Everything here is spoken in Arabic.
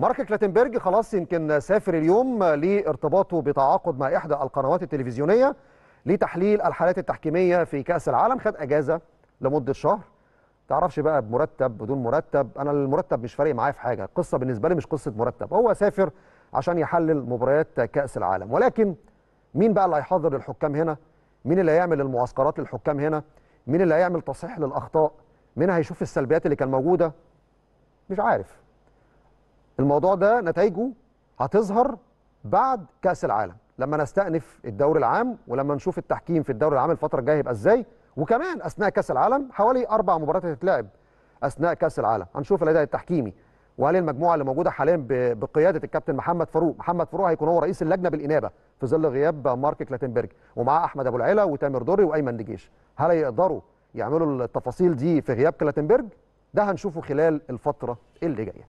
مارك كلاتنبرج خلاص يمكن سافر اليوم لارتباطه بتعاقد مع إحدى القنوات التلفزيونية لتحليل الحالات التحكيمية في كأس العالم خد أجازة لمدة شهر تعرفش بقى بمرتب بدون مرتب أنا المرتب مش فارق معايا في حاجة القصة بالنسبة لي مش قصة مرتب هو سافر عشان يحلل مباريات كأس العالم ولكن مين بقى اللي هيحضر للحكام هنا مين اللي هيعمل المعسكرات للحكام هنا مين اللي هيعمل تصحيح للأخطاء مين هيشوف السلبيات اللي كان موجودة مش عارف الموضوع ده نتائجه هتظهر بعد كاس العالم لما نستأنف الدوري العام ولما نشوف التحكيم في الدوري العام الفتره الجايه هيبقى ازاي وكمان اثناء كاس العالم حوالي اربع مباريات هتتلعب اثناء كاس العالم هنشوف الاداء التحكيمي وهل المجموعه اللي موجوده حاليا بقياده الكابتن محمد فاروق محمد فاروق هيكون هو رئيس اللجنه بالانابه في ظل غياب مارك كلاتنبرج ومعاه احمد ابو العلا وتامر دري وايمن نجيش هل هيقدروا يعملوا التفاصيل دي في غياب كلاتنبرج ده هنشوفه خلال الفتره اللي جايه